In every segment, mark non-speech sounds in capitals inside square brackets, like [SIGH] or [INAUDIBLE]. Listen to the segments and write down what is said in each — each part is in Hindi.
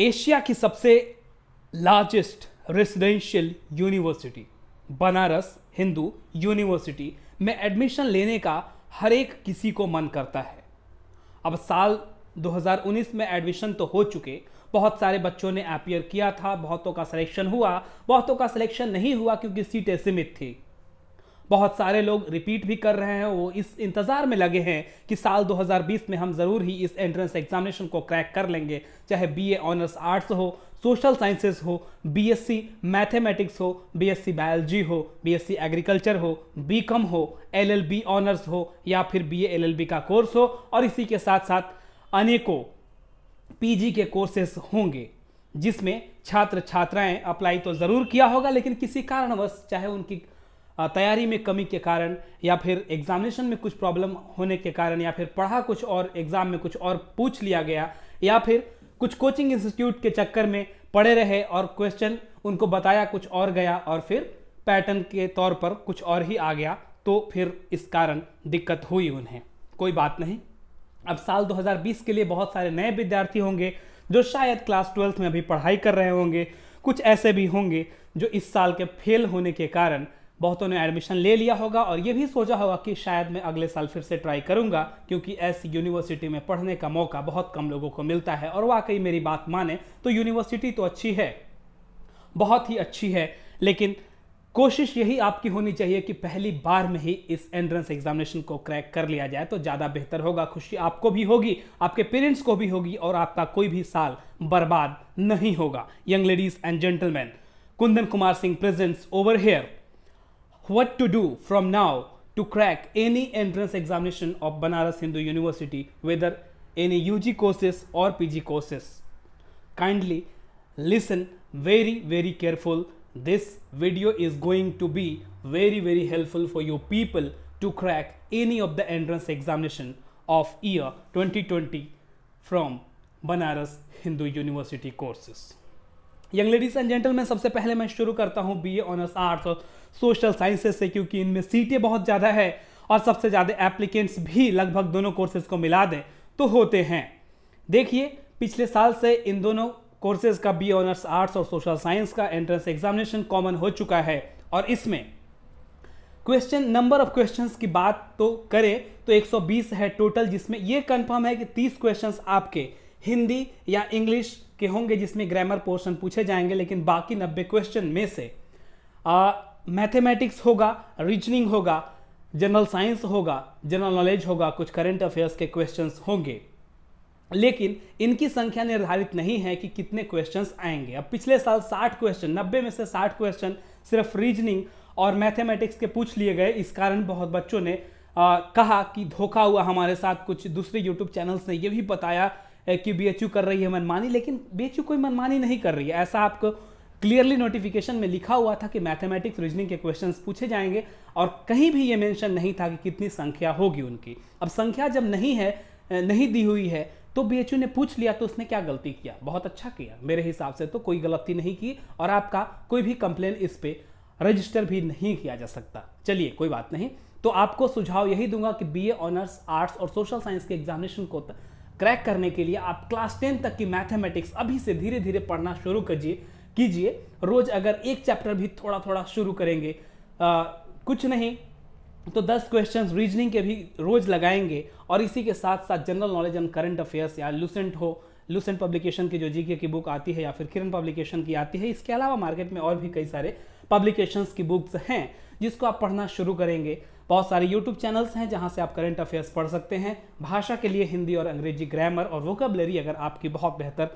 एशिया की सबसे largest residential university Banaras Hindu university में एडमिशन लेने का हर एक किसी को मन करता है अब साल 2019 में एडमिशन तो हो चुके बहुत सारे बच्चों ने अपियर किया था बहुतों का सिलेक्शन हुआ बहुतों का सिलेक्शन नहीं हुआ क्योंकि सीटें सीमित थी बहुत सारे लोग रिपीट भी कर रहे हैं वो इस इंतज़ार में लगे हैं कि साल 2020 में हम ज़रूर ही इस एंट्रेंस एग्जामिनेशन को क्रैक कर लेंगे चाहे बीए ऑनर्स आर्ट्स हो सोशल साइंसेज हो बीएससी मैथमेटिक्स हो बीएससी बायोलॉजी हो बीएससी एग्रीकल्चर हो बीकॉम हो एलएलबी ऑनर्स हो या फिर बीए एलएलबी का कोर्स हो और इसी के साथ साथ अनेकों पीजी के कोर्सेस होंगे जिसमें छात्र छात्राएं अप्लाई तो ज़रूर किया होगा लेकिन किसी कारणवश चाहे उनकी तैयारी में कमी के कारण या फिर एग्जामिनेशन में कुछ प्रॉब्लम होने के कारण या फिर पढ़ा कुछ और एग्ज़ाम में कुछ और पूछ लिया गया या फिर कुछ कोचिंग इंस्टीट्यूट के चक्कर में पढ़े रहे और क्वेश्चन उनको बताया कुछ और गया और फिर पैटर्न के तौर पर कुछ और ही आ गया तो फिर इस कारण दिक्कत हुई उन्हें कोई बात नहीं अब साल 2020 के लिए बहुत सारे नए विद्यार्थी होंगे जो शायद क्लास ट्वेल्थ में अभी पढ़ाई कर रहे होंगे कुछ ऐसे भी होंगे जो इस साल के फेल होने के कारण बहुतों ने एडमिशन ले लिया होगा और ये भी सोचा होगा कि शायद मैं अगले साल फिर से ट्राई करूंगा क्योंकि ऐसी यूनिवर्सिटी में पढ़ने का मौका बहुत कम लोगों को मिलता है और वाकई मेरी बात माने तो यूनिवर्सिटी तो अच्छी है बहुत ही अच्छी है लेकिन कोशिश यही आपकी होनी चाहिए कि पहली बार में ही इस एंट्रेंस एग्जामिनेशन को क्रैक कर लिया जाए तो ज़्यादा बेहतर होगा खुशी आपको भी होगी आपके पेरेंट्स को भी होगी और आपका कोई भी साल बर्बाद नहीं होगा young ladies and gentleman Kundan Kumar Singh presents over here what to do from now to crack any entrance examination of Banaras Hindu University, whether any UG courses or PG courses. Kindly listen very very careful. This video is going to be very very helpful for you people to crack any of the entrance examination of year 2020 from Banaras Hindu University courses. Young ladies and gentleman सबसे पहले मैं शुरू करता हूँ बी ए ऑनर्स आर्ट्स और सोशल साइंसेस से क्योंकि इनमें सीटें बहुत ज़्यादा है और सबसे ज़्यादा एप्लीकेंट्स भी लगभग दोनों कोर्सेज को मिला दें तो होते हैं देखिए पिछले साल से इन दोनों कोर्सेज का बी ऑनर्स आर्ट्स और सोशल साइंस का एंट्रेंस एग्जामिनेशन कॉमन हो चुका है और इसमें क्वेश्चन नंबर ऑफ क्वेश्चंस की बात तो करें तो 120 है टोटल जिसमें यह कंफर्म है कि 30 क्वेश्चंस आपके हिंदी या इंग्लिश के होंगे जिसमें ग्रामर पोर्शन पूछे जाएंगे लेकिन बाकी नब्बे क्वेश्चन में से मैथमेटिक्स होगा रीजनिंग होगा जनरल साइंस होगा जनरल नॉलेज होगा कुछ करंट अफेयर्स के क्वेश्चंस होंगे लेकिन इनकी संख्या निर्धारित नहीं है कि कितने क्वेश्चंस आएंगे अब पिछले साल 60 क्वेश्चन 90 में से 60 क्वेश्चन सिर्फ रीजनिंग और मैथमेटिक्स के पूछ लिए गए इस कारण बहुत बच्चों ने आ, कहा कि धोखा हुआ हमारे साथ कुछ दूसरे यूट्यूब चैनल्स ने यह भी बताया कि बी कर रही है मनमानी लेकिन बी कोई मनमानी नहीं कर रही है ऐसा आपको क्लियरली नोटिफिकेशन में लिखा हुआ था कि मैथमेटिक्स रीजनिंग के क्वेश्चंस पूछे जाएंगे और कहीं भी ये मेंशन नहीं था कि कितनी संख्या होगी उनकी अब संख्या जब नहीं है नहीं दी हुई है तो बी ने पूछ लिया तो उसने क्या गलती किया बहुत अच्छा किया मेरे हिसाब से तो कोई गलती नहीं की और आपका कोई भी कंप्लेन इस पर रजिस्टर भी नहीं किया जा सकता चलिए कोई बात नहीं तो आपको सुझाव यही दूंगा कि बीए ऑनर्स आर्ट्स और सोशल साइंस के एग्जामिनेशन को क्रैक करने के लिए आप क्लास टेन तक की मैथमेटिक्स अभी से धीरे धीरे पढ़ना शुरू करिए कीजिए रोज अगर एक चैप्टर भी थोड़ा थोड़ा शुरू करेंगे आ, कुछ नहीं तो 10 क्वेश्चंस रीजनिंग के भी रोज लगाएंगे और इसी के साथ साथ general knowledge and current affairs या लूसेंट हो लूसेंट पब्लिकेशन की जो जीके की बुक आती है या फिर किरण पब्लिकेशन की आती है इसके अलावा मार्केट में और भी कई सारे पब्लिकेशंस की बुक्स हैं जिसको आप पढ़ना शुरू करेंगे बहुत सारे यूट्यूब चैनल्स हैं जहां से आप करंट अफेयर्स पढ़ सकते हैं भाषा के लिए हिंदी और अंग्रेजी ग्रामर और वोकेबलरी अगर आपकी बहुत बेहतर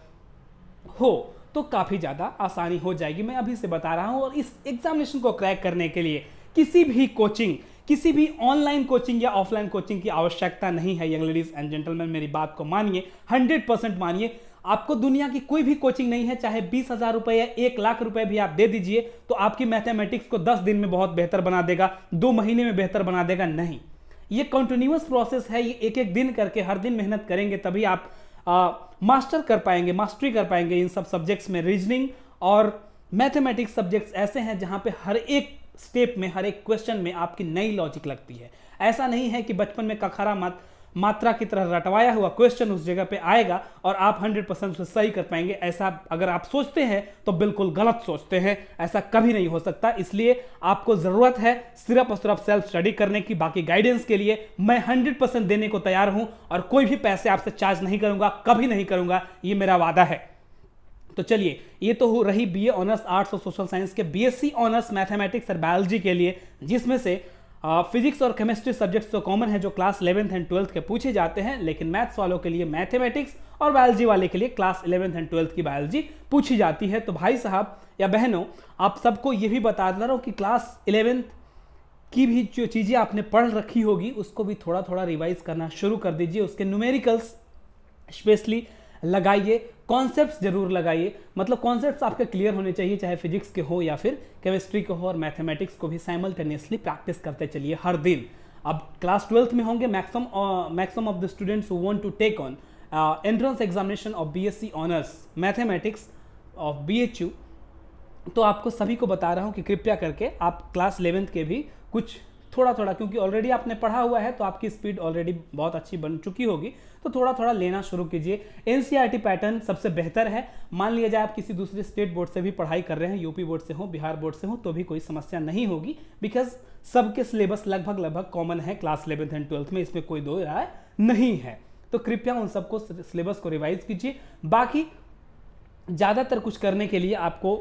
हो तो काफ़ी ज़्यादा आसानी हो जाएगी मैं अभी से बता रहा हूँ और इस एग्जामिनेशन को क्रैक करने के लिए किसी भी कोचिंग किसी भी ऑनलाइन कोचिंग या ऑफलाइन कोचिंग की आवश्यकता नहीं है यंग लेडीज एंड जेंटलमैन मेरी बात को मानिए 100 परसेंट मानिए आपको दुनिया की कोई भी कोचिंग नहीं है चाहे बीस हजार रुपए या एक लाख रुपए भी आप दे दीजिए तो आपकी मैथमेटिक्स को दस दिन में बहुत बेहतर बना देगा दो महीने में बेहतर बना देगा नहीं ये कंटिन्यूस प्रोसेस है ये एक एक दिन करके हर दिन मेहनत करेंगे तभी आप आ, मास्टर कर पाएंगे मास्टरी कर पाएंगे इन सब सब्जेक्ट्स में रीजनिंग और मैथमेटिक्स सब्जेक्ट्स ऐसे हैं जहाँ पे हर एक स्टेप में हर एक क्वेश्चन में आपकी नई लॉजिक लगती है ऐसा नहीं है कि बचपन में कखरा मत मात्रा की तरह रटवाया हुआ क्वेश्चन उस जगह पे आएगा और आप 100 परसेंट सही कर पाएंगे ऐसा अगर आप सोचते हैं तो बिल्कुल गलत सोचते हैं ऐसा कभी नहीं हो सकता इसलिए आपको ज़रूरत है सिर्फ और सिर्फ सेल्फ स्टडी करने की बाकी गाइडेंस के लिए मैं हंड्रेड परसेंट देने को तैयार हूँ और कोई भी पैसे आपसे चार्ज नहीं करूँगा कभी नहीं करूँगा ये मेरा वादा है तो चलिए ये तो हो रही बीए ऑनर्स आर्ट्स और सोशल साइंस के बीएससी ऑनर्स मैथमेटिक्स और बायोलॉजी के लिए जिसमें से फिजिक्स और केमिस्ट्री सब्जेक्ट्स तो कॉमन है जो क्लास इलेवंथ एंड ट्वेल्थ के पूछे जाते हैं लेकिन मैथ्स वालों के लिए मैथमेटिक्स और बायोलॉजी वाले के लिए क्लास इलेवंथ एंड ट्वेल्थ की बायोलॉजी पूछी जाती है तो भाई साहब या बहनों आप सबको ये भी बता दे रहा हूँ कि क्लास इलेवेंथ की भी जो चीज़ें आपने पढ़ रखी होगी उसको भी थोड़ा थोड़ा रिवाइज करना शुरू कर दीजिए उसके न्यूमेरिकल्स स्पेशली लगाइए कॉन्सेप्ट जरूर लगाइए मतलब कॉन्सेप्ट आपके क्लियर होने चाहिए चाहे फिजिक्स के हो या फिर केमिस्ट्री के हो और मैथमेटिक्स को भी साइमल्टेनियसली प्रैक्टिस करते चलिए हर दिन अब क्लास ट्वेल्थ में होंगे maximum maximum of the students who want to take on entrance examination of B S honours mathematics of B तो आपको सभी को बता रहा हूँ कि कृपया करके आप क्लास इलेवेंथ के भी कुछ थोड़ा थोड़ा क्योंकि ऑलरेडी आपने पढ़ा हुआ है तो आपकी स्पीड ऑलरेडी बहुत अच्छी बन चुकी होगी तो थोड़ा थोड़ा लेना शुरू कीजिए एन पैटर्न e सबसे बेहतर है मान लिया जाए आप किसी दूसरे स्टेट बोर्ड से भी पढ़ाई कर रहे हैं यूपी बोर्ड से हो बिहार बोर्ड से हो तो भी कोई समस्या नहीं होगी बिकॉज सबके सिलेबस लगभग लगभग कॉमन है क्लास इलेवेंथ एंड ट्वेल्थ में इसमें कोई दो राय नहीं है तो कृपया उन सबको सिलेबस को रिवाइज कीजिए बाकी ज़्यादातर कुछ करने के लिए आपको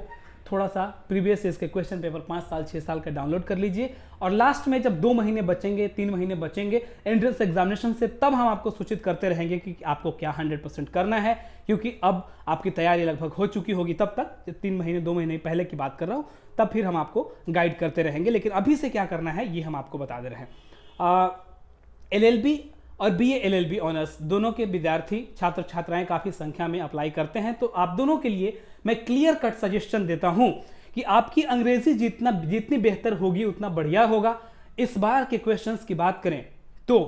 थोड़ा सा प्रीवियस ईयर के क्वेश्चन पेपर पाँच साल छः साल का डाउनलोड कर लीजिए और लास्ट में जब दो महीने बचेंगे तीन महीने बचेंगे एंट्रेंस एग्जामिनेशन से तब हम आपको सूचित करते रहेंगे कि आपको क्या हंड्रेड परसेंट करना है क्योंकि अब आपकी तैयारी लगभग हो चुकी होगी तब तक तीन महीने दो महीने पहले की बात कर रहा हूँ तब फिर हम आपको गाइड करते रहेंगे लेकिन अभी से क्या करना है ये हम आपको बता दे रहे हैं एल एल बी और B A L L B honours दोनों के विद्यार्थी छात्र छात्राएं काफ़ी संख्या में अप्लाई करते हैं तो आप दोनों के लिए मैं क्लियर कट सजेशन देता हूं कि आपकी अंग्रेजी जितना जितनी बेहतर होगी उतना बढ़िया होगा इस बार के क्वेश्चंस की बात करें तो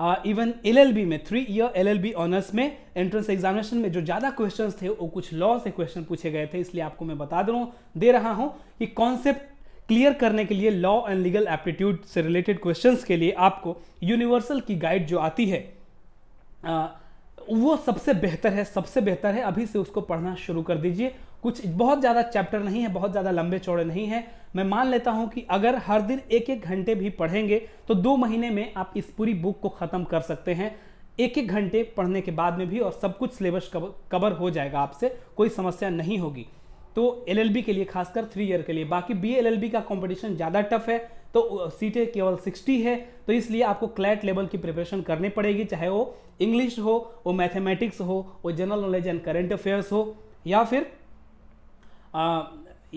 आ, इवन एलएलबी में थ्री ईयर एलएलबी ऑनर्स में एंट्रेंस एग्जामिनेशन में जो ज़्यादा क्वेश्चंस थे वो कुछ लॉ से क्वेश्चन पूछे गए थे इसलिए आपको मैं बता दे रहा हूं दे रहा हूँ कि कॉन्सेप्ट क्लियर करने के लिए लॉ एंड लीगल एप्टीट्यूड से रिलेटेड क्वेश्चंस के लिए आपको यूनिवर्सल की गाइड जो आती है आ, वो सबसे बेहतर है सबसे बेहतर है अभी से उसको पढ़ना शुरू कर दीजिए कुछ बहुत ज़्यादा चैप्टर नहीं है बहुत ज़्यादा लंबे चौड़े नहीं है मैं मान लेता हूँ कि अगर हर दिन एक एक घंटे भी पढ़ेंगे तो दो महीने में आप इस पूरी बुक को ख़त्म कर सकते हैं एक एक घंटे पढ़ने के बाद में भी और सब कुछ सिलेबस कवर हो जाएगा आपसे कोई समस्या नहीं होगी तो एलएलबी के लिए खासकर थ्री ईयर के लिए बाकी बी बीएलएलबी का कंपटीशन ज़्यादा टफ है तो सीटें केवल 60 है तो इसलिए आपको क्लैट लेवल की प्रिपरेशन करनी पड़ेगी चाहे वो इंग्लिश हो वो मैथमेटिक्स हो वो general knowledge and current affairs हो या फिर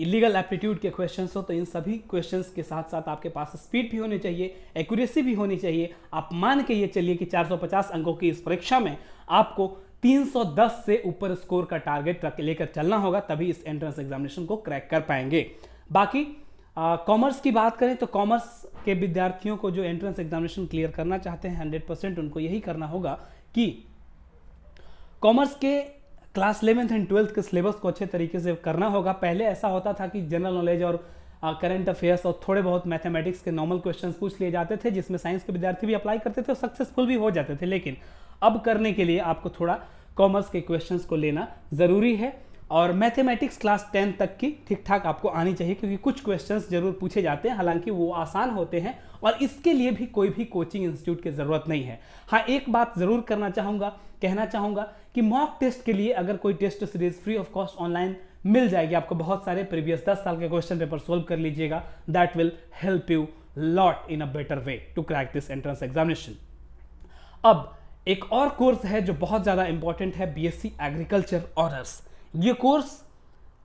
इलीगल एप्टीट्यूड के क्वेश्चंस हो तो इन सभी क्वेश्चंस के साथ साथ आपके पास स्पीड भी होनी चाहिए एक्यूरेसी भी होनी चाहिए आप मान के ये चलिए कि 450 अंकों की इस परीक्षा में आपको 310 से ऊपर स्कोर का टारगेट लेकर चलना होगा तभी इस एंट्रेंस एग्जामिनेशन को क्रैक कर पाएंगे बाकी कॉमर्स की बात करें तो कॉमर्स के विद्यार्थियों को जो एंट्रेंस एग्जामिनेशन क्लियर करना चाहते हैं हंड्रेड परसेंट उनको यही करना होगा कि कॉमर्स के क्लास इलेवेंथ एंड ट्वेल्थ के सिलेबस को अच्छे तरीके से करना होगा पहले ऐसा होता था कि जनरल नॉलेज और करंट अफेयर्स और थोड़े बहुत मैथमेटिक्स के नॉर्मल क्वेश्चंस पूछ लिए जाते थे जिसमें साइंस के विद्यार्थी भी अप्लाई करते थे और सक्सेसफुल भी हो जाते थे लेकिन अब करने के लिए आपको थोड़ा कॉमर्स के क्वेश्चंस को लेना ज़रूरी है और मैथमेटिक्स क्लास टेन तक की ठीक ठाक आपको आनी चाहिए क्योंकि कुछ क्वेश्चंस जरूर पूछे जाते हैं हालांकि वो आसान होते हैं और इसके लिए भी कोई भी कोचिंग इंस्टीट्यूट की ज़रूरत नहीं है हाँ एक बात ज़रूर करना चाहूँगा कहना चाहूँगा कि मॉक टेस्ट के लिए अगर कोई test series free of cost online मिल जाएगी आपको बहुत सारे प्रीवियस दस साल के क्वेश्चन पेपर सोल्व कर लीजिएगा that will help you lot in a better way to crack this entrance examination अब एक और कोर्स है जो बहुत ज़्यादा इंपॉर्टेंट है बीएससी एग्रीकल्चर ऑनर्स ये कोर्स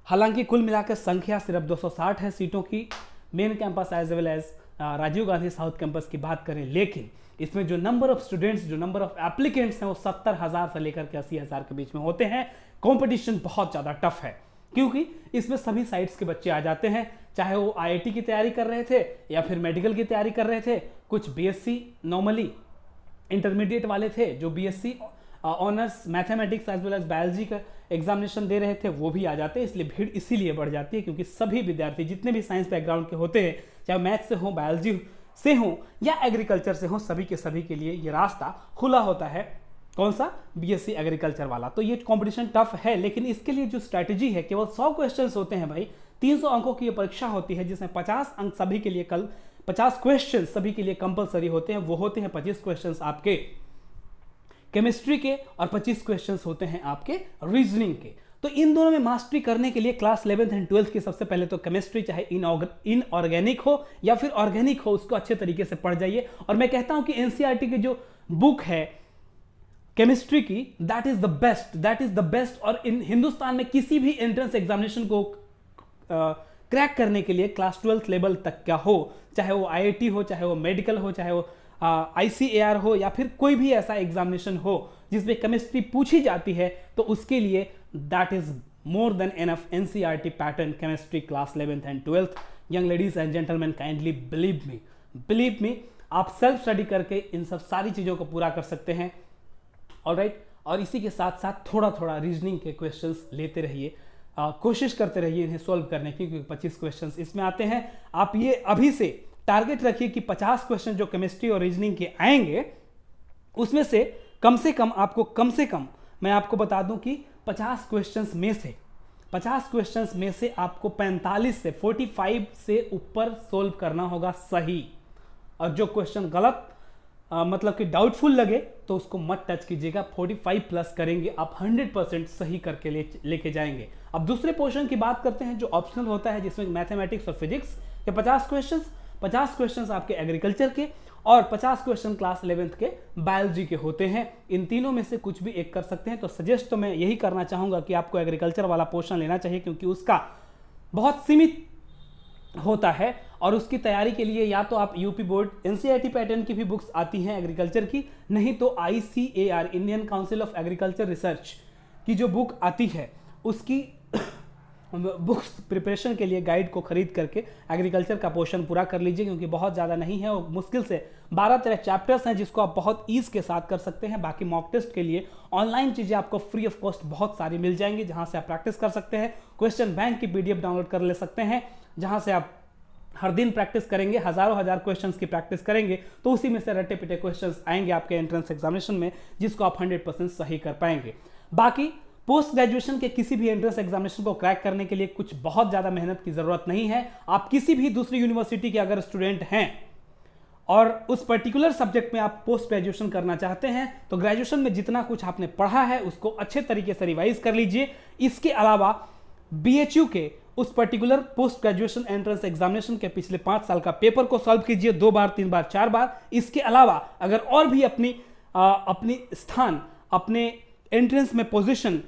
हालांकि कुल मिलाकर संख्या सिर्फ 260 है सीटों की main campus as well as Rajiv Gandhi south campus की बात करें लेकिन इसमें जो नंबर ऑफ स्टूडेंट्स जो नंबर ऑफ एप्लीकेंट्स हैं वो सत्तर हज़ार से लेकर के अस्सी हज़ार के बीच में होते हैं कॉम्पिटिशन बहुत ज़्यादा टफ है क्योंकि इसमें सभी साइड्स के बच्चे आ जाते हैं चाहे वो आई की तैयारी कर रहे थे या फिर मेडिकल की तैयारी कर रहे थे कुछ सी नॉर्मली इंटरमीडिएट वाले थे जो BSc honours mathematics as well as biology का एग्जामिनेशन दे रहे थे वो भी आ जाते हैं इसलिए भीड़ इसीलिए बढ़ जाती है क्योंकि सभी विद्यार्थी जितने भी साइंस बैकग्राउंड के होते हैं चाहे मैथ से हों बायोलॉजी से हों या एग्रीकल्चर से हों सभी के सभी के लिए ये रास्ता खुला होता है कौन सा बीएससी एग्रीकल्चर वाला तो ये कंपटीशन टफ है लेकिन इसके लिए जो स्ट्रैटेजी है केवल सौ क्वेश्चंस होते हैं भाई 300 अंकों की ये परीक्षा होती है जिसमें 50 अंक सभी के लिए कल पचास क्वेश्चन सभी के लिए कंपलसरी होते हैं वो होते हैं पच्चीस क्वेश्चन आपके केमिस्ट्री के और पच्चीस क्वेश्चन होते हैं आपके रीजनिंग के तो इन दोनों में मास्टरी करने के लिए क्लास इलेवेंथ एंड ट्वेल्थ की सबसे पहले तो केमिस्ट्री चाहे इन ऑर्गेनिक हो या फिर ऑर्गेनिक हो उसको अच्छे तरीके से पढ़ जाइए और मैं कहता हूं कि एनसीईआरटी e की जो बुक है केमिस्ट्री की that is the best that is the best और इन हिंदुस्तान में किसी भी एंट्रेंस एग्जामिनेशन को क्रैक करने के लिए क्लास ट्वेल्थ लेवल तक का हो चाहे वो आई हो चाहे वो मेडिकल हो चाहे वो आईसीएआर हो या फिर कोई भी ऐसा एग्जामिनेशन हो जिसमें केमिस्ट्री पूछी जाती है तो उसके लिए that is more than enough NCRT pattern chemistry class eleventh and twelfth young ladies and gentleman kindly believe me believe me आप सेल्फ स्टडी करके इन सब सारी चीज़ों को पूरा कर सकते हैं और right? और इसी के साथ साथ थोड़ा थोड़ा रीजनिंग के क्वेश्चंस लेते रहिए कोशिश करते रहिए इन्हें सॉल्व करने की क्योंकि पच्चीस क्वेश्चन इसमें आते हैं आप ये अभी से टारगेट रखिए कि पचास क्वेश्चन जो केमिस्ट्री और रीजनिंग के आएंगे उसमें से कम से कम आपको कम से कम मैं आपको बता दूं कि 50 क्वेश्चंस में से 50 क्वेश्चंस में से आपको 45 से 45 से ऊपर सोल्व करना होगा सही और जो क्वेश्चन गलत आ, मतलब कि डाउटफुल लगे तो उसको मत टच कीजिएगा 45 प्लस करेंगे आप 100 परसेंट सही करके ले लेके जाएंगे अब दूसरे पोर्शन की बात करते हैं जो ऑप्शनल होता है जिसमें मैथमेटिक्स और फिजिक्स के 50 क्वेश्चंस 50 क्वेश्चंस आपके एग्रीकल्चर के और 50 क्वेश्चन क्लास इलेवेंथ के बायोलॉजी के होते हैं इन तीनों में से कुछ भी एक कर सकते हैं तो सजेस्ट तो मैं यही करना चाहूँगा कि आपको एग्रीकल्चर वाला पोर्शन लेना चाहिए क्योंकि उसका बहुत सीमित होता है और उसकी तैयारी के लिए या तो आप यूपी बोर्ड एनसीईआरटी पैटर्न की भी बुक्स आती हैं एग्रीकल्चर की नहीं तो ICAR Indian Council of Agriculture Research की जो बुक आती है उसकी बुक्स [COUGHS] प्रिपरेशन के लिए गाइड को खरीद करके एग्रीकल्चर का पोर्शन पूरा कर लीजिए क्योंकि बहुत ज़्यादा नहीं है और मुश्किल से बारह तरह चैप्टर्स हैं जिसको आप बहुत ईज के साथ कर सकते हैं बाकी मॉक टेस्ट के लिए ऑनलाइन चीज़ें आपको फ्री ऑफ कॉस्ट बहुत सारी मिल जाएंगी जहाँ से आप प्रैक्टिस कर सकते हैं क्वेश्चन बैंक की पी डाउनलोड कर ले सकते हैं जहाँ से आप हर दिन प्रैक्टिस करेंगे हजारों हजार क्वेश्चंस की प्रैक्टिस करेंगे तो उसी में से रट्टे पिटे क्वेश्चंस आएंगे आपके एंट्रेंस एग्जामिनेशन में जिसको आप 100 परसेंट सही कर पाएंगे बाकी पोस्ट ग्रेजुएशन के किसी भी एंट्रेंस एग्जामिनेशन को क्रैक करने के लिए कुछ बहुत ज़्यादा मेहनत की ज़रूरत नहीं है आप किसी भी दूसरी यूनिवर्सिटी के अगर स्टूडेंट हैं और उस पर्टिकुलर सब्जेक्ट में आप पोस्ट ग्रेजुएशन करना चाहते हैं तो ग्रेजुएशन में जितना कुछ आपने पढ़ा है उसको अच्छे तरीके से रिवाइज कर लीजिए इसके अलावा बी के उस particular post graduation entrance examination के पिछले पांच साल का पेपर को सॉल्व कीजिए दो बार तीन बार चार बार इसके अलावा अगर और भी अपनी आ, अपनी स्थान अपने एंट्रेंस में पोजीशन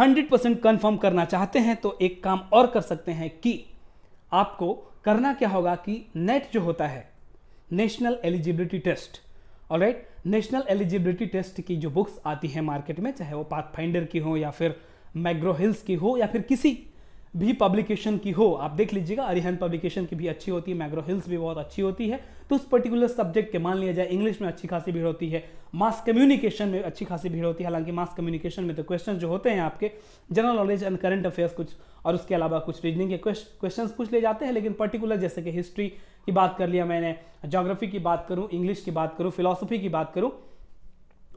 100 परसेंट कन्फर्म करना चाहते हैं तो एक काम और कर सकते हैं कि आपको करना क्या होगा कि नेट जो होता है नेशनल एलिजिबिलिटी टेस्ट और राइट नेशनल एलिजिबिलिटी टेस्ट की जो बुक्स आती हैं मार्केट में चाहे वो पाथ फाइंडर की हो या फिर मैग्रो हिल्स की हो या फिर किसी भी पब्लिकेशन की हो आप देख लीजिएगा अरिहन पब्लिकेशन की भी अच्छी होती है मैग्रो हिल्स भी बहुत अच्छी होती है तो उस पर्टिकुलर सब्जेक्ट के मान लिया जाए इंग्लिश में अच्छी खासी भीड़ होती है मास कम्युनिकेशन में अच्छी खासी भीड़ होती है हालांकि मास कम्युनिकेशन में तो क्वेश्चन जो होते हैं आपके general knowledge and current affairs कुछ और उसके अलावा कुछ रीजनिंग के क्वेश्चन पूछ ले जाते हैं लेकिन पर्टिकुलर जैसे कि हिस्ट्री की बात कर लिया मैंने जोग्राफी की बात करूँ इंग्लिश की बात करूँ फिलोसफी की बात करूँ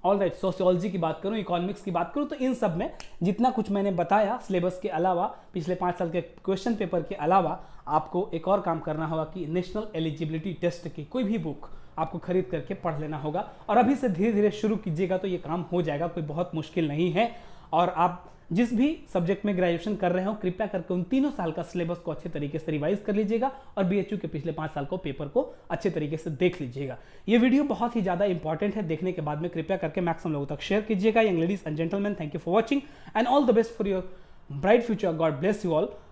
ऑल राइट सोशियोलॉजी की बात करूँ इकोनॉमिक्स की बात करूँ तो इन सब में जितना कुछ मैंने बताया सिलेबस के अलावा पिछले पाँच साल के क्वेश्चन पेपर के अलावा आपको एक और काम करना होगा कि नेशनल एलिजिबिलिटी टेस्ट की कोई भी बुक आपको खरीद करके पढ़ लेना होगा और अभी से धीरे धीरे शुरू कीजिएगा तो ये काम हो जाएगा कोई बहुत मुश्किल नहीं है और आप जिस भी सब्जेक्ट में ग्रेजुएशन कर रहे हो कृपया करके उन तीनों साल का सिलेबस को अच्छे तरीके से रिवाइज कर लीजिएगा और बी के पिछले पांच साल को पेपर को अच्छे तरीके से देख लीजिएगा ये वीडियो बहुत ही ज़्यादा इंपॉर्टेंट है देखने के बाद में कृपया करके मैक्सिमम लोगों तक शेयर कीजिएगा young ladies and gentleman thank you for watching and all the best for your bright future God bless you all